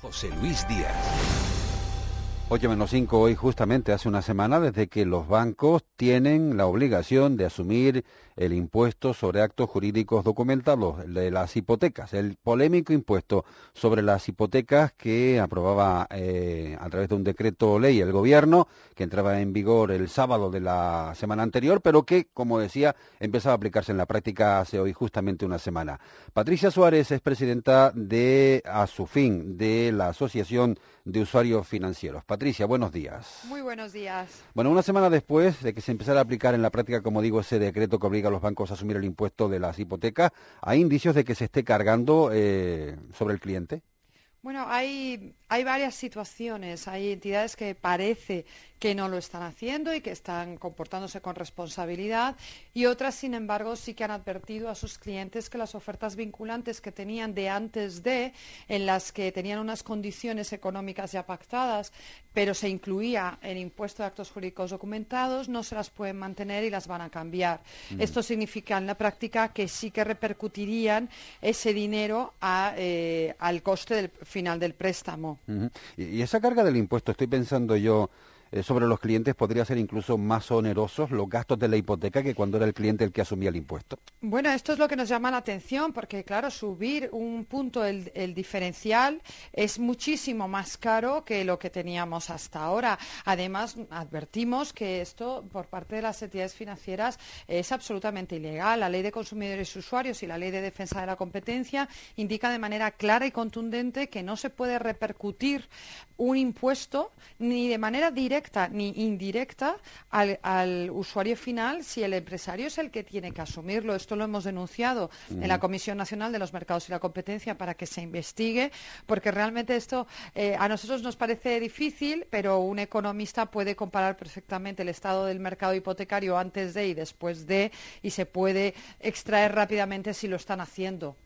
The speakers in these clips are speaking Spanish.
José Luis Díaz. 8 menos 5 hoy justamente hace una semana desde que los bancos tienen la obligación de asumir el impuesto sobre actos jurídicos documentados, de las hipotecas, el polémico impuesto sobre las hipotecas que aprobaba eh, a través de un decreto ley el gobierno, que entraba en vigor el sábado de la semana anterior, pero que, como decía, empezaba a aplicarse en la práctica hace hoy justamente una semana. Patricia Suárez es presidenta de ASUFIN, de la Asociación de Usuarios Financieros. Patricia, buenos días. Muy buenos días. Bueno, una semana después de que se empezara a aplicar en la práctica, como digo, ese decreto que obliga a los bancos a asumir el impuesto de las hipotecas, ¿hay indicios de que se esté cargando eh, sobre el cliente? Bueno, hay, hay varias situaciones, hay entidades que parece que no lo están haciendo y que están comportándose con responsabilidad y otras, sin embargo, sí que han advertido a sus clientes que las ofertas vinculantes que tenían de antes de, en las que tenían unas condiciones económicas ya pactadas, pero se incluía el impuesto de actos jurídicos documentados, no se las pueden mantener y las van a cambiar. Mm. Esto significa en la práctica que sí que repercutirían ese dinero eh, al coste del final del préstamo. Y esa carga del impuesto, estoy pensando yo, eh, sobre los clientes podría ser incluso más onerosos los gastos de la hipoteca que cuando era el cliente el que asumía el impuesto. Bueno, esto es lo que nos llama la atención porque, claro, subir un punto el, el diferencial es muchísimo más caro que lo que teníamos hasta ahora. Además, advertimos que esto por parte de las entidades financieras es absolutamente ilegal. La ley de consumidores y usuarios y la ley de defensa de la competencia indica de manera clara y contundente que no se puede repercutir un impuesto ni de manera directa ni indirecta al, usuario final si el empresario es el que tiene que asumirlo. Esto lo hemos denunciado en la Comisión Nacional de los Mercados y la Competencia para que se investigue, porque realmente esto eh, a nosotros nos parece difícil, pero un economista puede comparar perfectamente el estado del mercado hipotecario antes de y después de y se puede extraer rápidamente si lo están haciendo.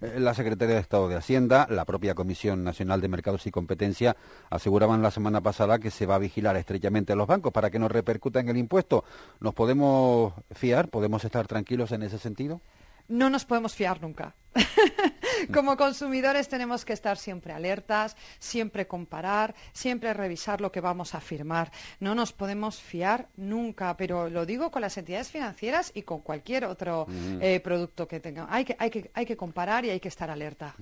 Eh, la Secretaría de Estado de Hacienda, la propia Comisión Nacional de Mercados y Competencia aseguraban la semana pasada que se va a vigilar estrechamente a los bancos para que no repercutan el impuesto. ¿Nos podemos fiar? ¿Podemos estar tranquilos en ese sentido? No nos podemos fiar nunca. como consumidores tenemos que estar siempre alertas, siempre comparar, siempre revisar lo que vamos a firmar. No nos podemos fiar nunca, pero lo digo con las entidades financieras y con cualquier otro eh, producto que tengan. Hay que, hay, que, hay que comparar y hay que estar alerta.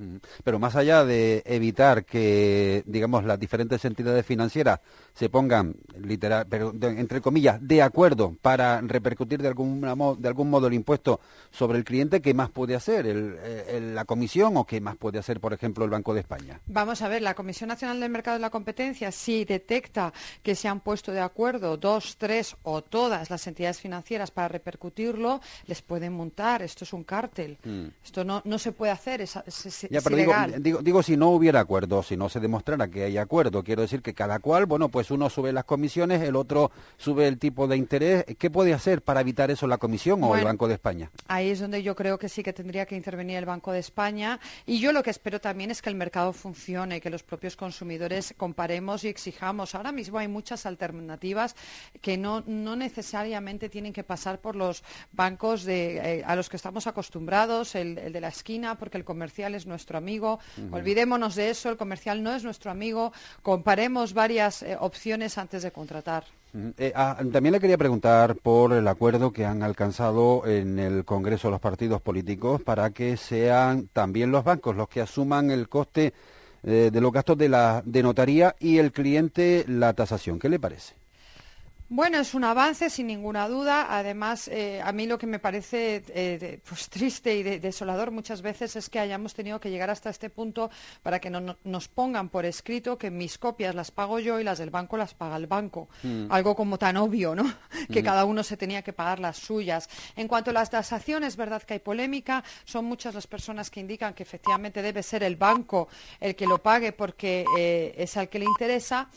Pero más allá de evitar que, digamos, las diferentes entidades financieras se pongan, literal, entre comillas, de acuerdo para repercutir de, de algún modo el impuesto sobre el cliente, ¿qué más puede hacer eh, la comisión? o qué más puede hacer, por ejemplo, el Banco de España? Vamos a ver, la Comisión Nacional del Mercado de la Competencia, si detecta que se han puesto de acuerdo dos, tres o todas las entidades financieras para repercutirlo, les pueden montar. Esto es un cártel. Hmm. Esto no, no se puede hacer. Digo, si no hubiera acuerdo, si no se demostrara que hay acuerdo, quiero decir que cada cual, bueno, pues uno sube las comisiones, el otro sube el tipo de interés. ¿Qué puede hacer para evitar eso la Comisión o el Banco de España? Ahí es donde yo creo que sí que tendría que intervenir el Banco de España y yo lo que espero también es que el mercado funcione, que los propios consumidores comparemos y exijamos. Ahora mismo hay muchas alternativas que no, necesariamente tienen que pasar por los bancos de, eh, a los que estamos acostumbrados, el, de la esquina, porque el comercial es nuestro amigo. Olvidémonos de eso, el comercial no es nuestro amigo. Comparemos varias eh, opciones antes de contratar. Eh, ah, también le quería preguntar por el acuerdo que han alcanzado en el Congreso los partidos políticos para que sean también los bancos los que asuman el coste eh, de los gastos de la de notaría y el cliente la tasación. ¿Qué le parece? Bueno, es un avance sin ninguna duda. Además, eh, a mí lo que me parece eh, pues, triste y desolador muchas veces es que hayamos tenido que llegar hasta este punto para que nos pongan por escrito que mis copias las pago yo y las del banco las paga el banco. Mm. Algo como tan obvio, ¿no? Que mm. cada uno se tenía que pagar las suyas. En cuanto a las tasaciones, verdad que hay polémica. Son muchas las personas que indican que efectivamente debe ser el banco el que lo pague porque eh, es al que le interesa.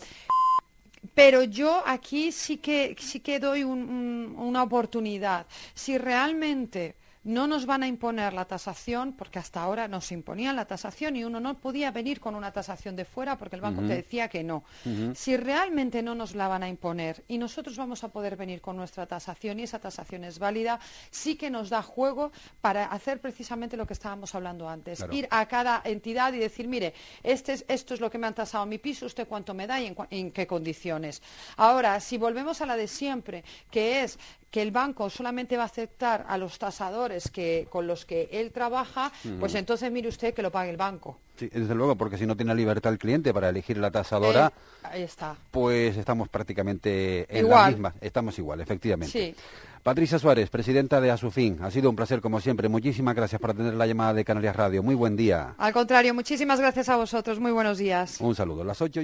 Pero yo aquí sí que, doy una oportunidad. Si realmente no nos van a imponer la tasación, porque hasta ahora nos imponían la tasación y uno no podía venir con una tasación de fuera porque el banco te decía que no. Si realmente no nos la van a imponer y nosotros vamos a poder venir con nuestra tasación y esa tasación es válida, sí que nos da juego para hacer precisamente lo que estábamos hablando antes. Ir a cada entidad y decir, mire, este esto es lo que me han tasado mi piso, usted cuánto me da y en qué condiciones. Ahora, si volvemos a la de siempre, que es que el banco solamente va a aceptar a los tasadores que, con los que él trabaja, pues entonces mire usted que lo pague el banco. Sí, desde luego, porque si no tiene libertad el cliente para elegir la tasadora, eh, ahí está. pues estamos prácticamente en igual. la misma, estamos igual, efectivamente. Sí. Patricia Suárez, presidenta de Asufin, ha sido un placer como siempre. Muchísimas gracias por atender la llamada de Canarias Radio. Muy buen día. Al contrario, muchísimas gracias a vosotros. Muy buenos días. Un saludo. Las 8